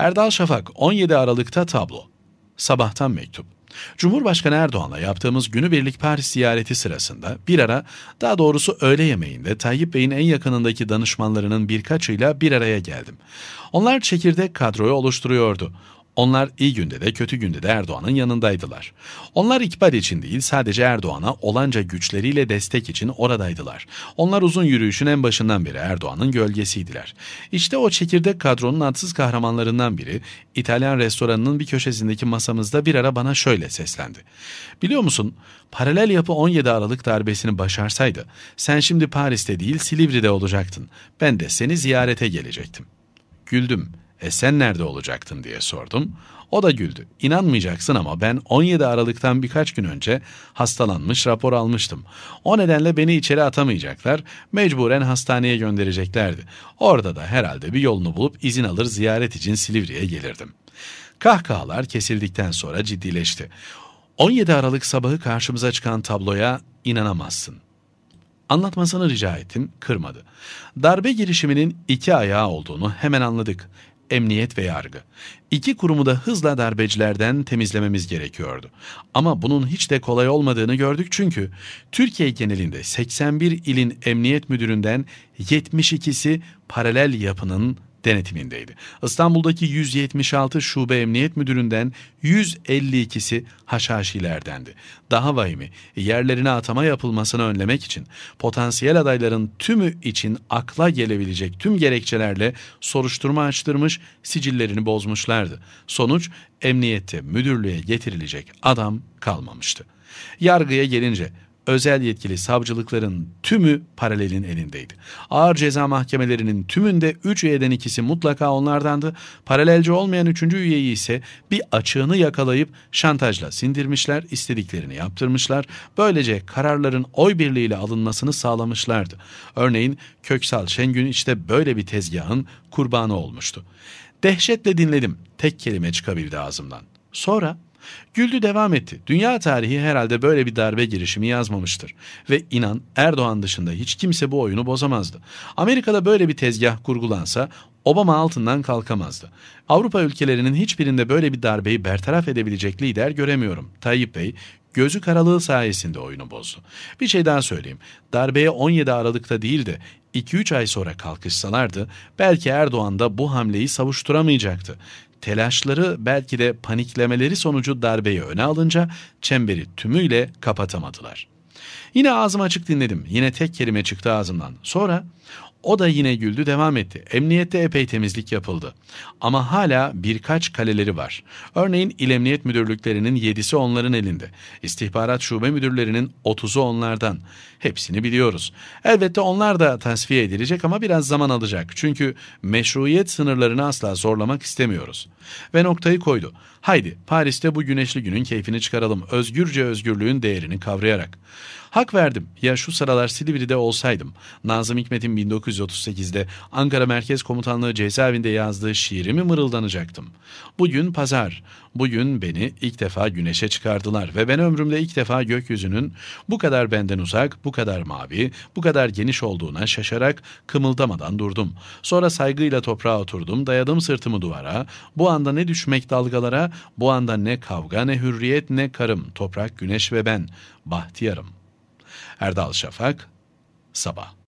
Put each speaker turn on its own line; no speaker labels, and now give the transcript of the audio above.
Erdal Şafak 17 Aralık'ta tablo. Sabahtan mektup. Cumhurbaşkanı Erdoğan'la yaptığımız günübirlik Paris ziyareti sırasında bir ara, daha doğrusu öğle yemeğinde Tayyip Bey'in en yakınındaki danışmanlarının birkaçıyla bir araya geldim. Onlar çekirdek kadroyu oluşturuyordu. Onlar iyi günde de kötü günde de Erdoğan'ın yanındaydılar. Onlar ikbal için değil sadece Erdoğan'a olanca güçleriyle destek için oradaydılar. Onlar uzun yürüyüşün en başından beri Erdoğan'ın gölgesiydiler. İşte o çekirdek kadronun atsız kahramanlarından biri İtalyan restoranının bir köşesindeki masamızda bir ara bana şöyle seslendi. Biliyor musun paralel yapı 17 Aralık darbesini başarsaydı sen şimdi Paris'te değil Silivri'de olacaktın. Ben de seni ziyarete gelecektim. Güldüm. E sen nerede olacaktın diye sordum. O da güldü. İnanmayacaksın ama ben 17 Aralık'tan birkaç gün önce hastalanmış rapor almıştım. O nedenle beni içeri atamayacaklar, mecburen hastaneye göndereceklerdi. Orada da herhalde bir yolunu bulup izin alır ziyaret için Silivri'ye gelirdim. Kahkahalar kesildikten sonra ciddileşti. 17 Aralık sabahı karşımıza çıkan tabloya inanamazsın. Anlatmasını rica ettim, kırmadı. Darbe girişiminin iki ayağı olduğunu hemen anladık emniyet ve yargı. İki kurumu da hızla darbecilerden temizlememiz gerekiyordu. Ama bunun hiç de kolay olmadığını gördük çünkü Türkiye genelinde 81 ilin emniyet müdüründen 72'si paralel yapının denetimindeydi. İstanbul'daki 176 şube emniyet müdüründen 152'si haşhaşilerdendi. Daha vahimi yerlerine atama yapılmasını önlemek için potansiyel adayların tümü için akla gelebilecek tüm gerekçelerle soruşturma açtırmış sicillerini bozmuşlardı. Sonuç emniyette müdürlüğe getirilecek adam kalmamıştı. Yargıya gelince özel yetkili savcılıkların tümü paralelin elindeydi. Ağır ceza mahkemelerinin tümünde 3 üyeden ikisi mutlaka onlardandı. Paralelci olmayan 3. üyeyi ise bir açığını yakalayıp şantajla sindirmişler, istediklerini yaptırmışlar. Böylece kararların oy birliğiyle alınmasını sağlamışlardı. Örneğin Köksal Şengün işte böyle bir tezgahın kurbanı olmuştu. Dehşetle dinledim. Tek kelime çıkabildi ağzımdan. Sonra Güldü devam etti. Dünya tarihi herhalde böyle bir darbe girişimi yazmamıştır. Ve inan Erdoğan dışında hiç kimse bu oyunu bozamazdı. Amerika'da böyle bir tezgah kurgulansa Obama altından kalkamazdı. Avrupa ülkelerinin hiçbirinde böyle bir darbeyi bertaraf edebilecek lider göremiyorum. Tayyip Bey gözü karalığı sayesinde oyunu bozdu. Bir şey daha söyleyeyim. Darbeye 17 Aralık'ta değil de 2-3 ay sonra kalkışsalardı belki Erdoğan da bu hamleyi savuşturamayacaktı telaşları belki de paniklemeleri sonucu darbeyi öne alınca çemberi tümüyle kapatamadılar. Yine ağzım açık dinledim. Yine tek kelime çıktı ağzımdan. Sonra o da yine güldü devam etti. Emniyette epey temizlik yapıldı. Ama hala birkaç kaleleri var. Örneğin İl Emniyet Müdürlüklerinin 7'si onların elinde. İstihbarat Şube Müdürlerinin 30'u onlardan. Hepsini biliyoruz. Elbette onlar da tasfiye edilecek ama biraz zaman alacak. Çünkü meşruiyet sınırlarını asla zorlamak istemiyoruz. Ve noktayı koydu. Haydi Paris'te bu güneşli günün keyfini çıkaralım. Özgürce özgürlüğün değerini kavrayarak. Hak verdim. Ya şu sıralar Silivri'de olsaydım. Nazım Hikmet'in 1938'de Ankara Merkez Komutanlığı cezaevinde yazdığı şiirimi mırıldanacaktım. Bugün pazar. Bugün beni ilk defa güneşe çıkardılar ve ben ömrümde ilk defa gökyüzünün bu kadar benden uzak, bu kadar mavi, bu kadar geniş olduğuna şaşarak kımıldamadan durdum. Sonra saygıyla toprağa oturdum, dayadım sırtımı duvara. Bu anda ne düşmek dalgalara, bu anda ne kavga, ne hürriyet, ne karım, toprak, güneş ve ben. Bahtiyarım.'' Erdal Şafak, Sabah.